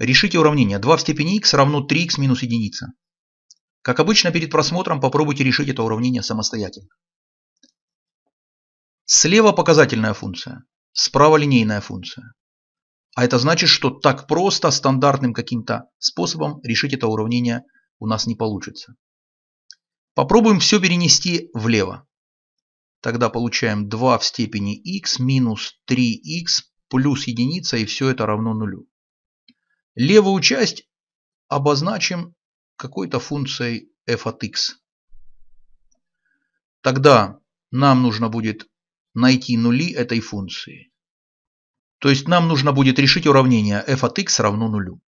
Решите уравнение 2 в степени x равно 3x минус единица. Как обычно, перед просмотром попробуйте решить это уравнение самостоятельно. Слева показательная функция, справа линейная функция. А это значит, что так просто, стандартным каким-то способом решить это уравнение у нас не получится. Попробуем все перенести влево. Тогда получаем 2 в степени x минус 3x плюс единица и все это равно нулю. Левую часть обозначим какой-то функцией f от x. Тогда нам нужно будет найти нули этой функции. То есть нам нужно будет решить уравнение f от x равно нулю.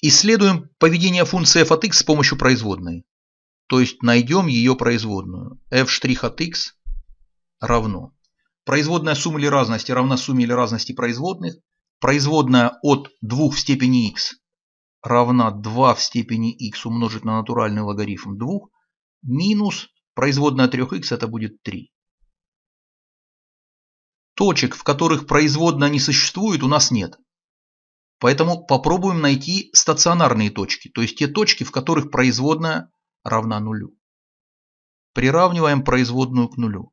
Исследуем поведение функции f от x с помощью производной. То есть найдем ее производную. f' от x равно. Производная суммы или разности равна сумме или разности производных – производная от 2 в степени x равна 2 в степени x умножить на натуральный логарифм 2 минус производная 3 x это будет 3. Точек, в которых производная не существует, у нас нет. Поэтому попробуем найти стационарные точки, то есть те точки, в которых производная равна нулю. Приравниваем производную к нулю.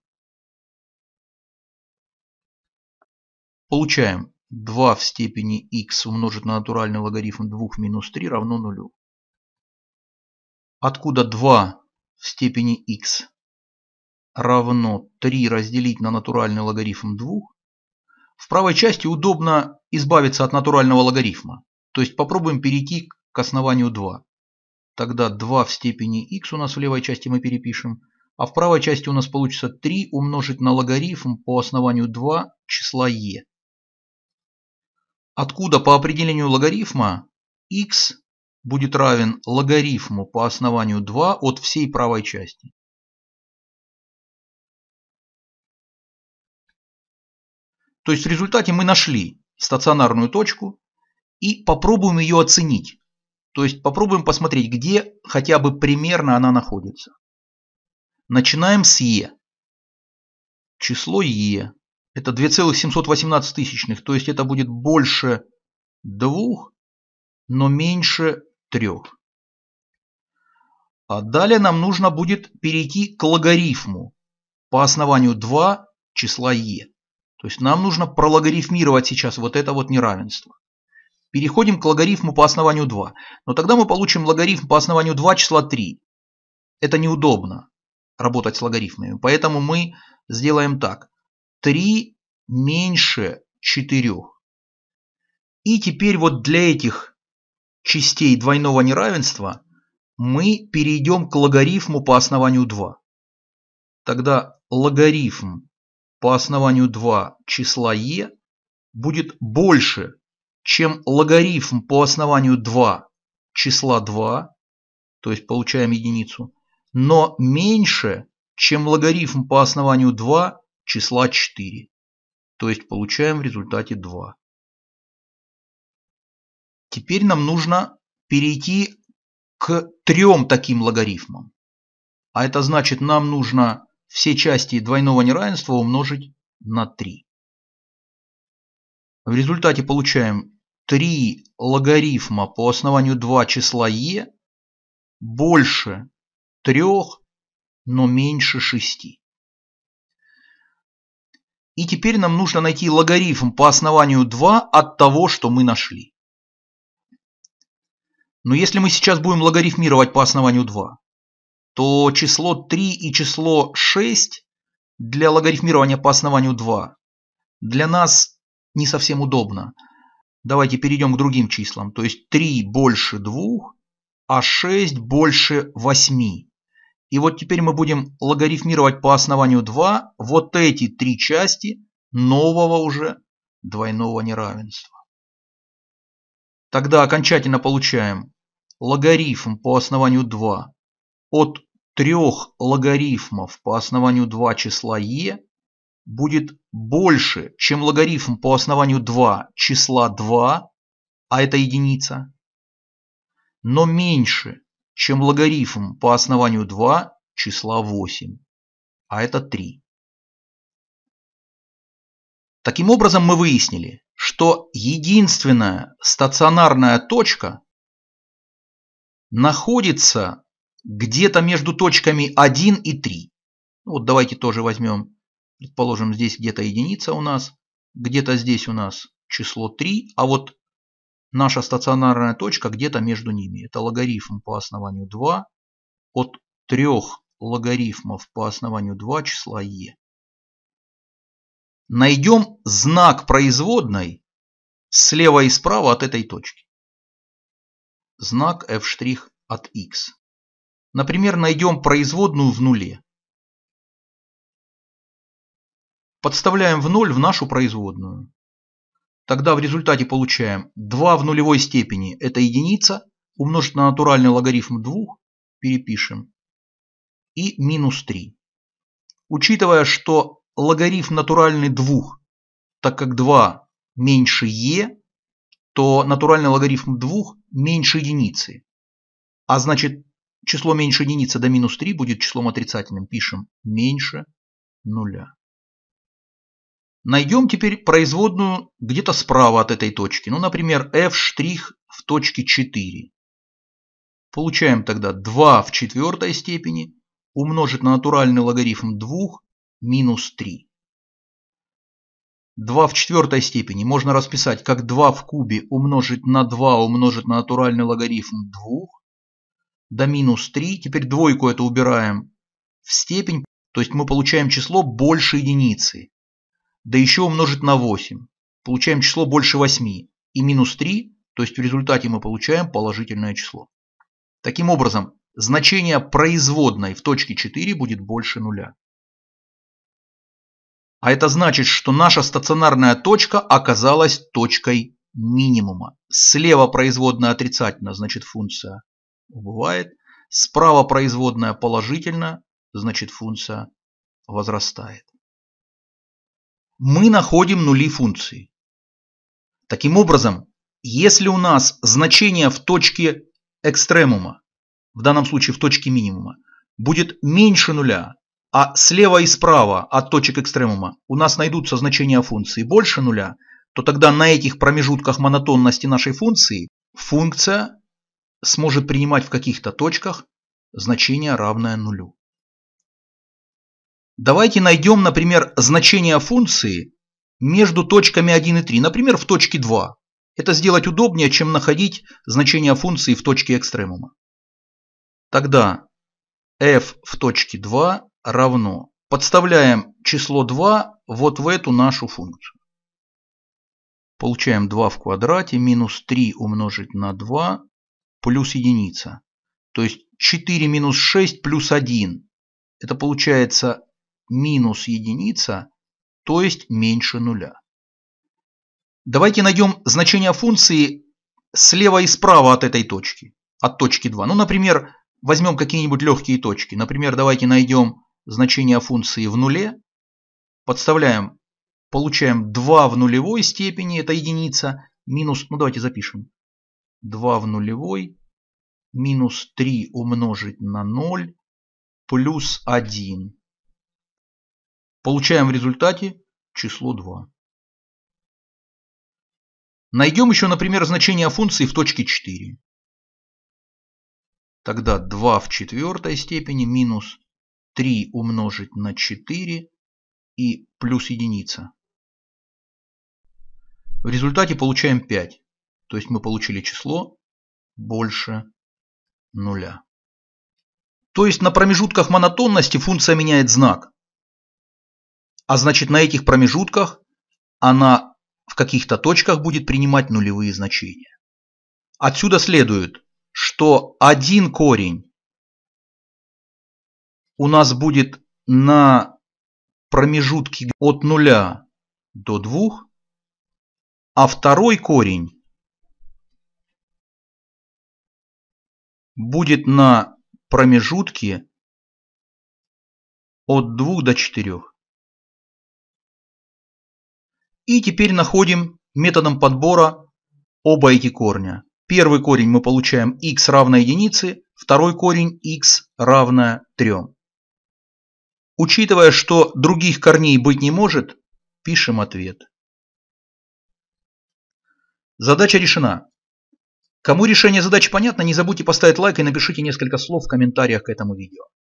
Получаем 2 в степени x умножить на натуральный логарифм 2 минус 3 равно 0. Откуда 2 в степени x равно 3 разделить на натуральный логарифм 2, в правой части удобно избавиться от натурального логарифма. То есть попробуем перейти к основанию 2. Тогда 2 в степени x у нас в левой части мы перепишем, а в правой части у нас получится 3 умножить на логарифм по основанию 2 числа e откуда по определению логарифма x будет равен логарифму по основанию 2 от всей правой части. То есть в результате мы нашли стационарную точку и попробуем ее оценить. То есть попробуем посмотреть, где хотя бы примерно она находится. Начинаем с Е. Число Е это 2,718 тысячных, то есть это будет больше двух, но меньше трех. А далее нам нужно будет перейти к логарифму по основанию 2 числа e. То есть нам нужно прологарифмировать сейчас вот это вот неравенство. Переходим к логарифму по основанию 2. Но тогда мы получим логарифм по основанию 2 числа 3. Это неудобно работать с логарифмами. Поэтому мы сделаем так. 3 меньше 4. И теперь вот для этих частей двойного неравенства мы перейдем к логарифму по основанию 2. Тогда логарифм по основанию 2 числа e будет больше, чем логарифм по основанию 2 числа 2, то есть получаем единицу, но меньше, чем логарифм по основанию 2 числа 4. То есть получаем в результате 2. Теперь нам нужно перейти к трем таким логарифмам. А это значит, нам нужно все части двойного неравенства умножить на 3. В результате получаем 3 логарифма по основанию 2 числа e больше 3, но меньше 6. И теперь нам нужно найти логарифм по основанию 2 от того, что мы нашли. Но если мы сейчас будем логарифмировать по основанию 2, то число 3 и число 6 для логарифмирования по основанию 2 для нас не совсем удобно. Давайте перейдем к другим числам. То есть 3 больше 2, а 6 больше 8. И вот теперь мы будем логарифмировать по основанию 2 вот эти три части нового уже двойного неравенства. Тогда окончательно получаем логарифм по основанию 2 от трех логарифмов по основанию 2 числа e будет больше, чем логарифм по основанию 2 числа 2, а это единица, но меньше, чем логарифм по основанию 2 числа 8, а это 3. Таким образом мы выяснили, что единственная стационарная точка находится где-то между точками 1 и 3. Ну, вот давайте тоже возьмем, предположим, здесь где-то единица у нас, где-то здесь у нас число 3, а вот Наша стационарная точка где-то между ними. Это логарифм по основанию 2 от трех логарифмов по основанию 2 числа e. Найдем знак производной слева и справа от этой точки. Знак f' от x. Например, найдем производную в нуле. Подставляем в ноль в нашу производную. Тогда в результате получаем 2 в нулевой степени – это единица, умножить на натуральный логарифм 2, перепишем, и минус 3. Учитывая, что логарифм натуральный 2, так как 2 меньше е, то натуральный логарифм 2 меньше единицы. А значит, число меньше единицы до минус 3 будет числом отрицательным. Пишем меньше нуля. Найдем теперь производную где-то справа от этой точки, ну, например, f' в точке 4. Получаем тогда 2 в четвертой степени умножить на натуральный логарифм 2 минус 3. 2 в четвертой степени можно расписать как 2 в кубе умножить на 2 умножить на натуральный логарифм 2 до минус 3. Теперь двойку это убираем в степень, то есть мы получаем число больше единицы да еще умножить на 8. Получаем число больше 8 и минус 3, то есть в результате мы получаем положительное число. Таким образом, значение производной в точке 4 будет больше нуля. А это значит, что наша стационарная точка оказалась точкой минимума. Слева производная отрицательно, значит функция убывает. Справа производная положительно, значит функция возрастает мы находим нули функции. Таким образом, если у нас значение в точке экстремума, в данном случае в точке минимума, будет меньше нуля, а слева и справа от точек экстремума у нас найдутся значения функции больше нуля, то тогда на этих промежутках монотонности нашей функции функция сможет принимать в каких-то точках значение равное нулю. Давайте найдем, например, значение функции между точками 1 и 3, например, в точке 2. Это сделать удобнее, чем находить значение функции в точке экстремума. Тогда f в точке 2 равно. Подставляем число 2 вот в эту нашу функцию. Получаем 2 в квадрате минус 3 умножить на 2 плюс единица. То есть 4 минус 6 плюс 1. Это получается минус единица, то есть меньше нуля. Давайте найдем значение функции слева и справа от этой точки, от точки 2. Ну, например, возьмем какие-нибудь легкие точки. Например, давайте найдем значение функции в нуле, подставляем, получаем 2 в нулевой степени, это единица, минус, ну давайте запишем, 2 в нулевой, минус 3 умножить на 0, плюс 1 Получаем в результате число 2. Найдем еще, например, значение функции в точке 4. Тогда 2 в четвертой степени минус 3 умножить на 4 и плюс единица. В результате получаем 5. То есть мы получили число больше нуля. То есть на промежутках монотонности функция меняет знак. А значит на этих промежутках она в каких-то точках будет принимать нулевые значения. Отсюда следует, что один корень у нас будет на промежутке от 0 до 2, а второй корень будет на промежутке от 2 до 4. И теперь находим методом подбора оба эти корня. Первый корень мы получаем x равно единице, второй корень x равно 3. Учитывая, что других корней быть не может, пишем ответ. Задача решена. Кому решение задачи понятно, не забудьте поставить лайк и напишите несколько слов в комментариях к этому видео.